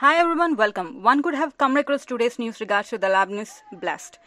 Hi everyone, welcome. One could have come across today's news regards to the lab news blast.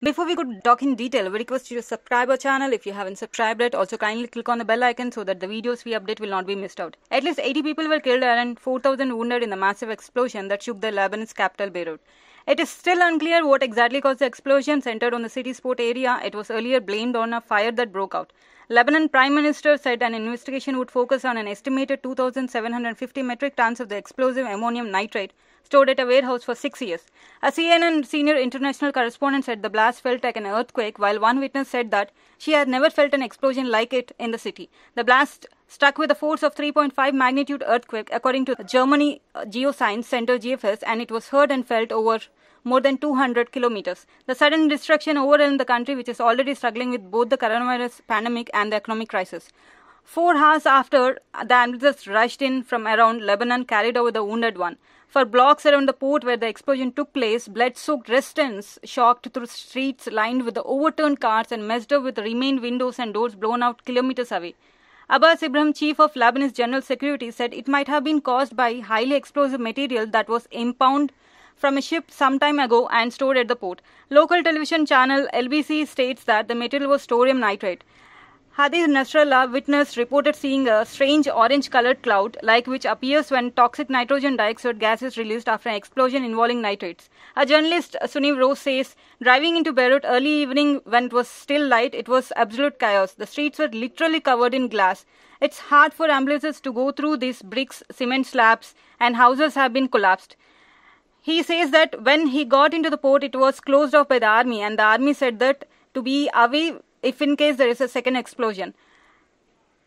Before we could talk in detail, we request you to subscribe our channel if you haven't subscribed yet. Also, kindly click on the bell icon so that the videos we update will not be missed out. At least 80 people were killed and 4,000 wounded in the massive explosion that shook the Lebanese capital Beirut. It is still unclear what exactly caused the explosion centered on the city's port area. It was earlier blamed on a fire that broke out. Lebanon Prime Minister said an investigation would focus on an estimated 2,750 metric tons of the explosive ammonium nitrate stored at a warehouse for six years. A CNN senior international correspondent said the blast felt like an earthquake, while one witness said that she had never felt an explosion like it in the city. The blast struck with a force of 3.5 magnitude earthquake, according to Germany uh, Geoscience Center GFS, and it was heard and felt over more than 200 kilometers. The sudden destruction overwhelmed the country, which is already struggling with both the coronavirus pandemic and the economic crisis. Four hours after, the ambulances rushed in from around Lebanon, carried over the wounded one. For blocks around the port where the explosion took place, blood soaked residents shocked through streets lined with the overturned cars and messed up with the remained windows and doors blown out kilometers away. Abbas Ibrahim, chief of Lebanese General Security, said it might have been caused by highly explosive material that was impounded from a ship some time ago and stored at the port. Local television channel LBC states that the material was thorium nitrate. Hadith Nasrallah witness reported seeing a strange orange-colored cloud, like which appears when toxic nitrogen dioxide gas is released after an explosion involving nitrates. A journalist, Sunil Rose, says, driving into Beirut early evening when it was still light, it was absolute chaos. The streets were literally covered in glass. It's hard for ambulances to go through these bricks, cement slabs, and houses have been collapsed. He says that when he got into the port, it was closed off by the army, and the army said that to be away if in case there is a second explosion.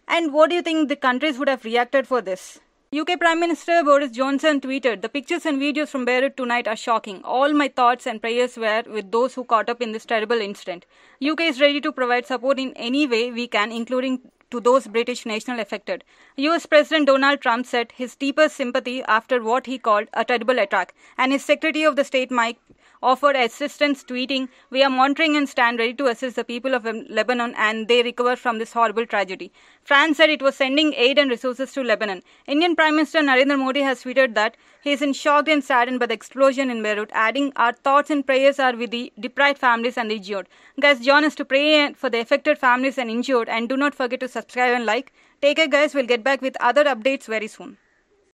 And what do you think the countries would have reacted for this? UK Prime Minister Boris Johnson tweeted, The pictures and videos from Beirut tonight are shocking. All my thoughts and prayers were with those who caught up in this terrible incident. UK is ready to provide support in any way we can, including to those British nationals affected. US President Donald Trump said his deepest sympathy after what he called a terrible attack, and his Secretary of the State Mike offered assistance tweeting, We are monitoring and stand ready to assist the people of Lebanon and they recover from this horrible tragedy. France said it was sending aid and resources to Lebanon. Indian Prime Minister Narendra Modi has tweeted that he is in shock and saddened by the explosion in Beirut, adding, Our thoughts and prayers are with the deprived families and the injured. Guys, join us to pray for the affected families and injured, and do not forget to subscribe and like. Take care, guys. We'll get back with other updates very soon.